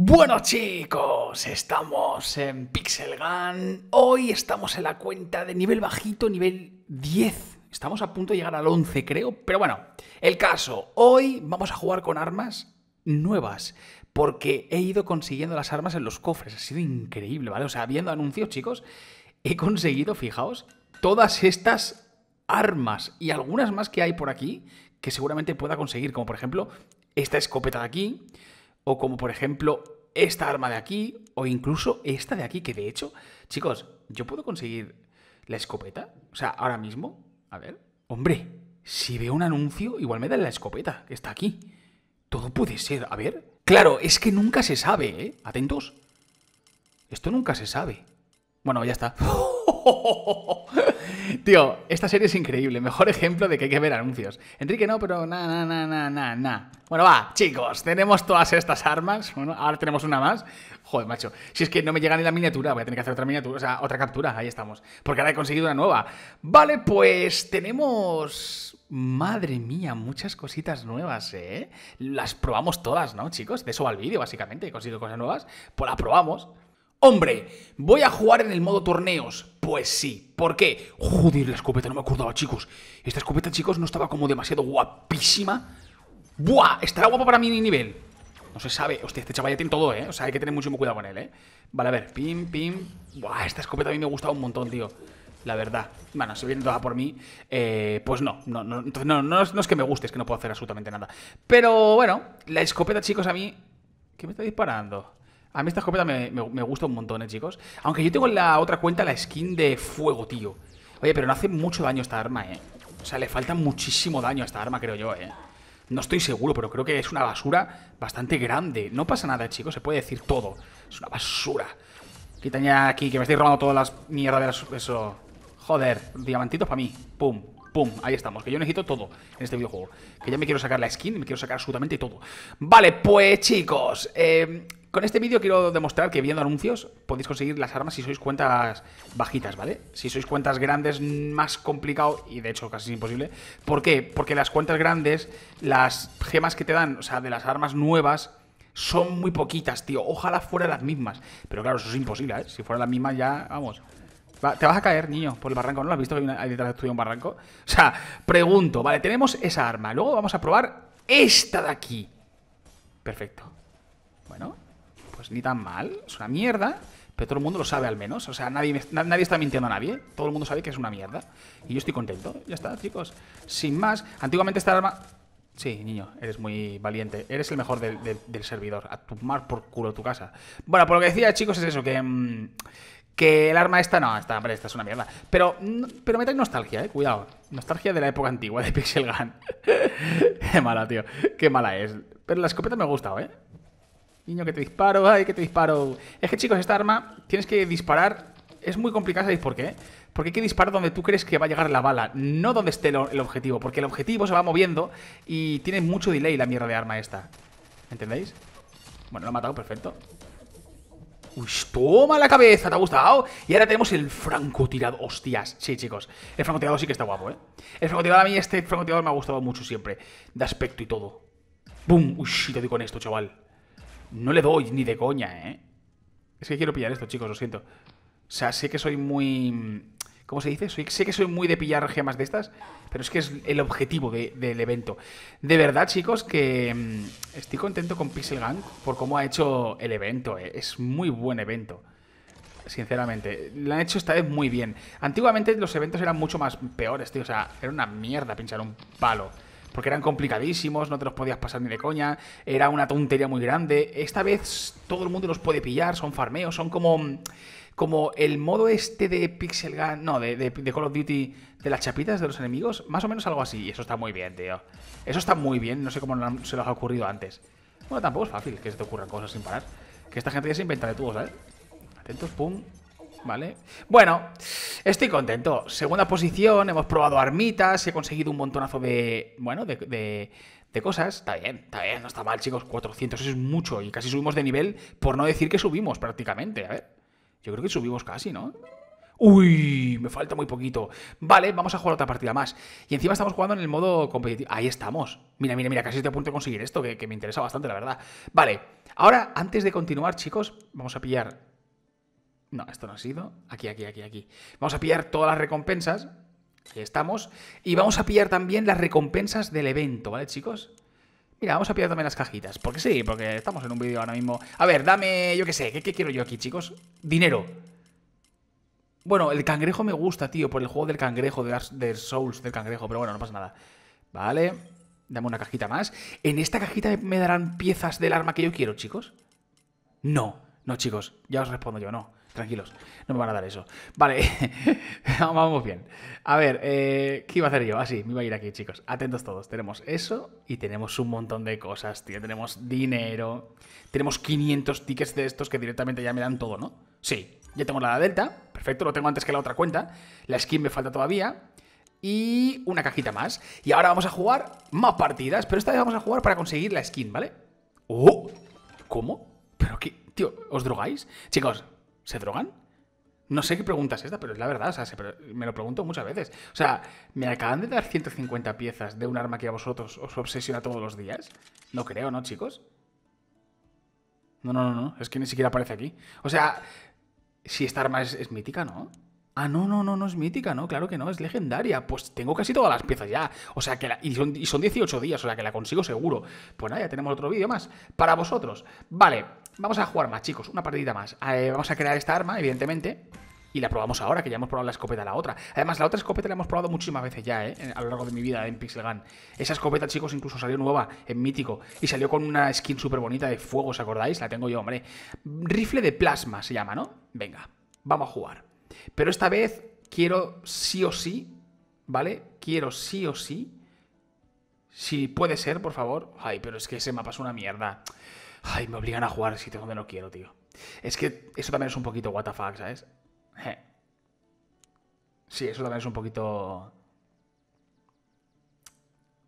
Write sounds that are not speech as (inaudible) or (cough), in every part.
Bueno chicos, estamos en Pixel Gun. Hoy estamos en la cuenta de nivel bajito, nivel 10. Estamos a punto de llegar al 11 creo, pero bueno, el caso, hoy vamos a jugar con armas nuevas, porque he ido consiguiendo las armas en los cofres, ha sido increíble, ¿vale? O sea, viendo anuncios chicos, he conseguido, fijaos, todas estas armas y algunas más que hay por aquí que seguramente pueda conseguir, como por ejemplo esta escopeta de aquí o como por ejemplo esta arma de aquí, o incluso esta de aquí, que de hecho, chicos, yo puedo conseguir la escopeta, o sea, ahora mismo, a ver, hombre, si veo un anuncio, igual me dan la escopeta, que está aquí. Todo puede ser, a ver. Claro, es que nunca se sabe, ¿eh? Atentos. Esto nunca se sabe. Bueno, ya está. (laughs) (laughs) Tío, esta serie es increíble. Mejor ejemplo de que hay que ver anuncios. Enrique no, pero na, na, na, na, na, Bueno, va, chicos, tenemos todas estas armas. Bueno, ahora tenemos una más. Joder, macho. Si es que no me llega ni la miniatura, voy a tener que hacer otra miniatura, o sea, otra captura. Ahí estamos. Porque ahora he conseguido una nueva. Vale, pues tenemos... Madre mía, muchas cositas nuevas, ¿eh? Las probamos todas, ¿no, chicos? De eso va el vídeo, básicamente. He conseguido cosas nuevas, pues las probamos. Hombre, ¿voy a jugar en el modo torneos? Pues sí. ¿Por qué? Joder, la escopeta, no me acordaba, chicos. Esta escopeta, chicos, no estaba como demasiado guapísima. ¡Buah! Estará guapa para mi nivel. No se sabe. Hostia, este chaval ya tiene todo, ¿eh? O sea, hay que tener mucho cuidado con él, ¿eh? Vale, a ver. Pim, pim. ¡Buah! Esta escopeta a mí me gustaba un montón, tío. La verdad. Bueno, si viene toda por mí, eh, pues no. No, no, no, no, no es que me guste, es que no puedo hacer absolutamente nada. Pero bueno, la escopeta, chicos, a mí... ¿Qué me está disparando? A mí esta escopeta me, gusta un montón, eh, chicos. Aunque yo tengo en la otra cuenta la skin de fuego, tío. Oye, pero no hace mucho daño esta arma, eh. O sea, le falta muchísimo daño a esta arma, creo yo, eh. No estoy seguro, pero creo que es una basura bastante grande. No pasa nada, eh, chicos, se puede decir todo. Es una basura. quitaña aquí, que me estáis robando todas las mierdas de Eso... Joder, diamantitos para mí. Pum, pum, ahí estamos. Que yo necesito todo en este videojuego. Que ya me quiero sacar la skin, y me quiero sacar absolutamente todo. Vale, pues chicos, eh, con este vídeo quiero demostrar que viendo anuncios podéis conseguir las armas si sois cuentas bajitas, ¿vale? Si sois cuentas grandes, más complicado y de hecho casi imposible. ¿Por qué? Porque las cuentas grandes, las gemas que te dan, o sea, de las armas nuevas, son muy poquitas, tío. Ojalá fueran las mismas. Pero claro, eso es imposible, ¿eh? Si fueran las mismas ya, vamos. te vas a caer, niño, por el barranco. ¿No lo has visto que hay, detrás de tuyo un barranco? O sea, pregunto, vale, tenemos esa arma. Luego vamos a probar esta de aquí. Perfecto. Bueno, pues ni tan mal, es una mierda, pero todo el mundo lo sabe al menos. O sea, nadie, nadie está mintiendo a nadie. Todo el mundo sabe que es una mierda. Y yo estoy contento. Ya está, chicos. Sin más, antiguamente esta arma... Sí, niño, eres muy valiente. Eres el mejor del, servidor. A tomar por culo tu casa. Bueno, por lo que decía, chicos, es eso, que... Mm, que el arma esta no, esta, esta es una mierda. Pero, mm, pero me trae nostalgia, eh, cuidado. Nostalgia de la época antigua de (laughs) Pixel Gun. (laughs) Qué mala, tío. Qué mala es. Pero la escopeta me ha gustado, eh. Niño, que te disparo, ay, que te disparo. Es que, chicos, esta arma tienes que disparar. Es muy complicada, ¿sabéis por qué? Porque hay que disparar donde tú crees que va a llegar la bala, no donde esté el objetivo, porque el objetivo se va moviendo y tiene mucho delay la mierda de arma esta. ¿Entendéis? Bueno, lo ha matado, perfecto. Uy, toma la cabeza, ¿te ha gustado? Y ahora tenemos el francotirador. Hostias, sí, chicos. El francotirador sí que está guapo, ¿eh? El francotirador, a mí este francotirador me ha gustado mucho siempre. De aspecto y todo. ¡Bum! Uy, te doy con esto, chaval. No le doy ni de coña, ¿eh? Es que quiero pillar esto, chicos, lo siento. O sea, sé que soy muy... ¿Cómo se dice? sé que soy muy de pillar gemas de estas, pero es que es el objetivo del evento. De verdad, chicos, que mm, estoy contento con Pixel Gang por cómo ha hecho el evento. Eh. Es muy buen evento, sinceramente. Lo han hecho esta vez muy bien. Antiguamente los eventos eran mucho más peores, tío. O sea, era una mierda pinchar un palo porque eran complicadísimos, no te los podías pasar ni de coña, era una tontería muy grande. Esta vez todo el mundo los puede pillar, son farmeos, son como como el modo este de Pixel Gun, no, de, Call of Duty de las chapitas de los enemigos, más o menos algo así. Y eso está muy bien, tío. Eso está muy bien, no sé cómo se los ha ocurrido antes. Bueno, tampoco es fácil que se te ocurran cosas sin parar. Que esta gente ya se inventa de ¿sabes? Atentos, pum. ¿vale? Bueno, estoy contento. Segunda posición, hemos probado armitas, he conseguido un montonazo de, bueno, de, de, cosas. Está bien, está bien, no está mal, chicos. 400 es mucho y casi subimos de nivel, por no decir que subimos prácticamente. A ver, yo creo que subimos casi, ¿no? Uy, me falta muy poquito. Vale, vamos a jugar otra partida más. Y encima estamos jugando en el modo competitivo. Ahí estamos. Mira, mira, mira, casi estoy a punto de conseguir esto, que, que me interesa bastante, la verdad. Vale, ahora, antes de continuar, chicos, vamos a pillar no, esto no ha sido. Aquí, aquí, aquí, aquí. Vamos a pillar todas las recompensas. Aquí estamos. Y vamos a pillar también las recompensas del evento, ¿vale, chicos? Mira, vamos a pillar también las cajitas. Porque sí, porque estamos en un vídeo ahora mismo. A ver, dame, yo qué sé, ¿qué, quiero yo aquí, chicos? Dinero. Bueno, el cangrejo me gusta, tío, por el juego del cangrejo, de, de Souls del cangrejo, pero bueno, no pasa nada. Vale, dame una cajita más. ¿En esta cajita me darán piezas del arma que yo quiero, chicos? No, no, chicos, ya os respondo yo, no tranquilos, no me van a dar eso. Vale, (laughs) vamos bien. A ver, eh, ¿qué iba a hacer yo? Así, ah, sí, me iba a ir aquí, chicos. Atentos todos. Tenemos eso y tenemos un montón de cosas, tío. Tenemos dinero, tenemos 500 tickets de estos que directamente ya me dan todo, ¿no? Sí, ya tengo la Delta, perfecto, lo tengo antes que la otra cuenta. La skin me falta todavía. Y una cajita más. Y ahora vamos a jugar más partidas, pero esta vez vamos a jugar para conseguir la skin, ¿vale? ¡Oh! ¿Cómo? ¿Pero qué? Tío, ¿os drogáis? Chicos, ¿Se drogan? No sé qué pregunta es esta, pero es la verdad, o sea, me lo pregunto muchas veces. O sea, ¿me acaban de dar 150 piezas de un arma que a vosotros os obsesiona todos los días? No creo, ¿no, chicos? No, no, no, no, es que ni siquiera aparece aquí. O sea, si esta arma es mítica, ¿no? Ah, no, no, no, no es mítica, no, claro que no, es legendaria. Pues tengo casi todas las piezas ya. O sea que y, son, 18 días, o sea que la consigo seguro. Pues nada, ya tenemos otro vídeo más para vosotros. Vale, vamos a jugar más, chicos, una partidita más. Eh, vamos a crear esta arma, evidentemente. Y la probamos ahora, que ya hemos probado la escopeta la otra. Además, la otra escopeta la hemos probado muchísimas veces ya, ¿eh? A lo largo de mi vida en Pixel Gun. Esa escopeta, chicos, incluso salió nueva en Mítico. Y salió con una skin súper bonita de fuego, ¿os acordáis? La tengo yo, hombre. Rifle de plasma se llama, ¿no? Venga, vamos a jugar. Pero esta vez quiero sí o sí, ¿vale? Quiero sí o sí. Si puede ser, por favor. Ay, pero es que ese mapa es una mierda. Ay, me obligan a jugar si tengo que no quiero, tío. Es que eso también es un poquito what ¿sabes? Sí, eso también es un poquito.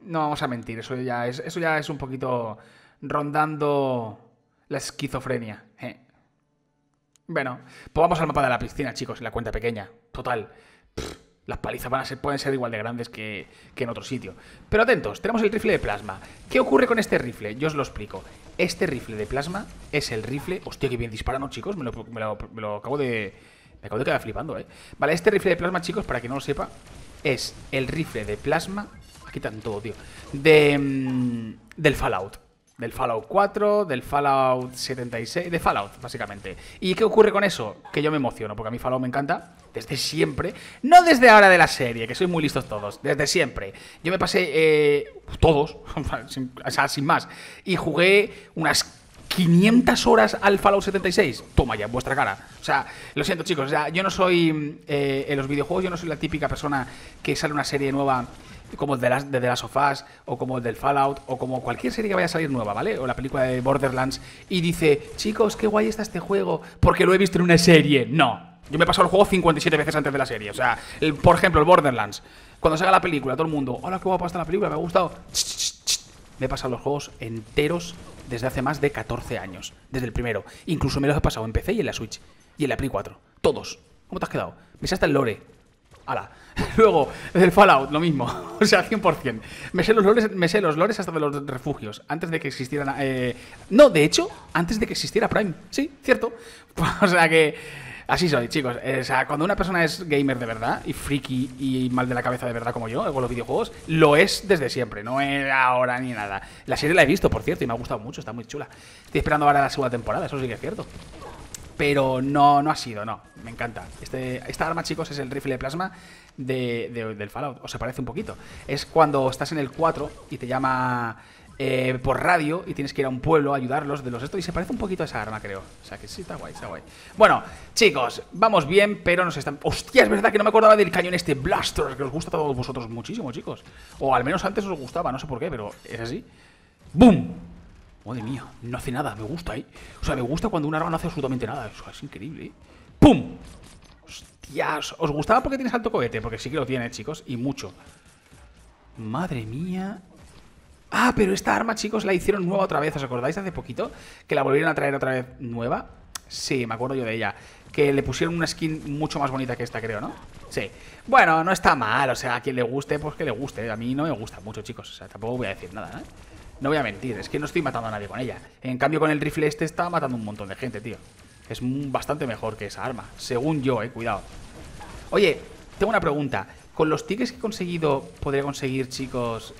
No vamos a mentir, eso ya es, eso ya es un poquito rondando la esquizofrenia. Bueno, pues vamos al mapa de la piscina, chicos, en la cuenta pequeña. Total. las palizas van a ser, pueden ser igual de grandes que, en otro sitio. Pero atentos, tenemos el rifle de plasma. ¿Qué ocurre con este rifle? Yo os lo explico. Este rifle de plasma es el rifle... Hostia, que bien dispara, ¿no, chicos? Me lo, acabo de... Me acabo de quedar flipando, ¿eh? Vale, este rifle de plasma, chicos, para que no lo sepa, es el rifle de plasma... Aquí tanto, todo, tío. De, mm, del Fallout. Del Fallout 4, del Fallout 76, de Fallout, básicamente. ¿Y qué ocurre con eso? Que yo me emociono, porque a mí Fallout me encanta, desde siempre. No desde ahora de la serie, que soy muy listos todos, desde siempre. Yo me pasé eh, todos, (laughs) o sea, sin más, y jugué unas 500 horas al Fallout 76. Toma ya, vuestra cara. O sea, lo siento, chicos. O sea, yo no soy. Eh, en los videojuegos, yo no soy la típica persona que sale una serie nueva como de, las, de The Last of Us, o como el del Fallout, o como cualquier serie que vaya a salir nueva, ¿vale? O la película de Borderlands, y dice, chicos, qué guay está este juego, porque lo he visto en una serie. No. Yo me he pasado el juego 57 veces antes de la serie. O sea, por ejemplo, el Borderlands. Cuando salga la película, todo el mundo, hola, qué guapa está la película, me ha gustado me he pasado los juegos enteros desde hace más de 14 años, desde el primero. Incluso me los he pasado en PC y en la Switch y en la Play 4. Todos. ¿Cómo te has quedado? Me sé hasta el lore. ¡Hala! (laughs) Luego, El Fallout, lo mismo. (laughs) O sea, 100%. Me sé los lores, me sé los lores hasta de los refugios. Antes de que existieran... Eh, no, de hecho, antes de que existiera Prime. Sí, cierto. (laughs) o sea que... Así soy, chicos. Eh, o sea, cuando una persona es gamer de verdad y friki y mal de la cabeza de verdad como yo, con los videojuegos, lo es desde siempre, no es ahora ni nada. La serie la he visto, por cierto, y me ha gustado mucho, está muy chula. Estoy esperando ahora la segunda temporada, eso sí que es cierto. Pero no, no ha sido, no. Me encanta. Este, esta arma, chicos, es el rifle de plasma del Fallout. O se parece un poquito? Es cuando estás en el 4 y te llama eh, por radio y tienes que ir a un pueblo a ayudarlos de los esto y se parece un poquito a esa arma, creo. O sea que sí, está guay, está guay. Bueno, chicos, vamos bien, pero nos están... Hostia, es verdad que no me acordaba del cañón este Blaster, que os gusta a todos vosotros muchísimo, chicos. O al menos antes os gustaba, no sé por qué, pero es así. ¡Bum! Madre mía, no hace nada, me gusta, ahí ¿eh? O sea, me gusta cuando un arma no hace absolutamente nada. Eso es increíble, ¿eh? ¡Pum! Hostias, ¿os gustaba porque tienes alto cohete? Porque sí que lo tiene, chicos, y mucho. Madre mía, Ah, pero esta arma, chicos, la hicieron nueva otra vez. ¿Os acordáis hace poquito? Que la volvieron a traer otra vez nueva. Sí, me acuerdo yo de ella. Que le pusieron una skin mucho más bonita que esta, creo, ¿no? Sí. Bueno, no está mal. O sea, a quien le guste, pues que le guste. A mí no me gusta mucho, chicos. O sea, tampoco voy a decir nada, ¿eh? No voy a mentir. Es que no estoy matando a nadie con ella. En cambio, con el rifle este está matando un montón de gente, tío. Es bastante mejor que esa arma. Según yo, eh. Cuidado. Oye, tengo una pregunta. Con los tickets que he conseguido, podría conseguir, chicos,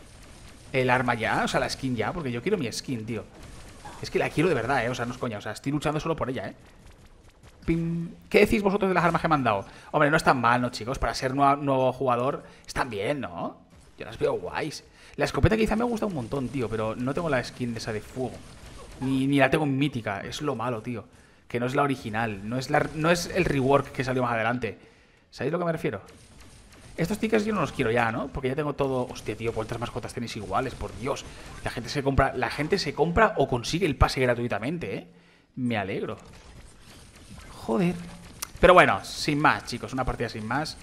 el arma ya, o sea, la skin ya, porque yo quiero mi skin, tío. Es que la quiero de verdad, ¿eh? O sea, no es coña, o sea, estoy luchando solo por ella, ¿eh? ¿Qué decís vosotros de las armas que me han dado? Hombre, no están mal, ¿no, chicos? Para ser nuevo, jugador, están bien, ¿no? Yo las veo guays. La escopeta quizá me ha gustado un montón, tío, pero no tengo la skin de esa de fuego. Ni, la tengo mítica, es lo malo, tío. Que no es la original, no es, la, no es el rework que salió más adelante. ¿Sabéis lo que me refiero? Estos tickets yo no los quiero ya, ¿no? Porque ya tengo todo. Hostia, tío, ¿cuántas mascotas tenéis iguales? Por Dios. La gente se compra, la gente se compra o consigue el pase gratuitamente, ¿eh? Me alegro. Joder. Pero bueno, sin más, chicos. Una partida sin más.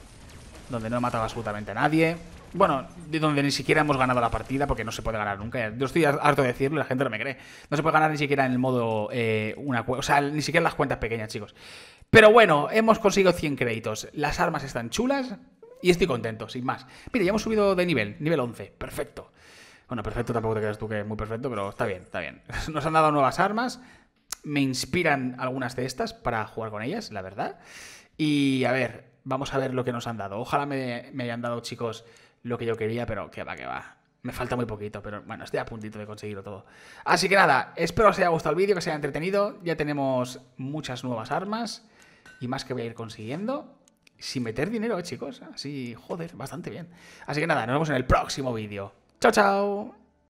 Donde no he matado absolutamente a nadie. Bueno, de donde ni siquiera hemos ganado la partida porque no se puede ganar nunca. Yo estoy harto de decirlo, la gente no me cree. No se puede ganar ni siquiera en el modo... Eh, una, o sea, ni siquiera en las cuentas pequeñas, chicos. Pero bueno, hemos conseguido 100 créditos. Las armas están chulas, y estoy contento, sin más. Mira, ya hemos subido de nivel, nivel 11, perfecto. Bueno, perfecto tampoco te creas tú que es muy perfecto, pero está bien, está bien. (laughs) Nos han dado nuevas armas, me inspiran algunas de estas para jugar con ellas, la verdad. Y a ver, vamos a ver lo que nos han dado. Ojalá me, hayan dado, chicos, lo que yo quería, pero que va, que va. Me falta muy poquito, pero bueno, estoy a puntito de conseguirlo todo. Así que nada, espero os haya gustado el vídeo, que os haya entretenido. Ya tenemos muchas nuevas armas y más que voy a ir consiguiendo sin meter dinero, chicos. Así, joder, bastante bien. Así que nada, nos vemos en el próximo vídeo. Chao, chao.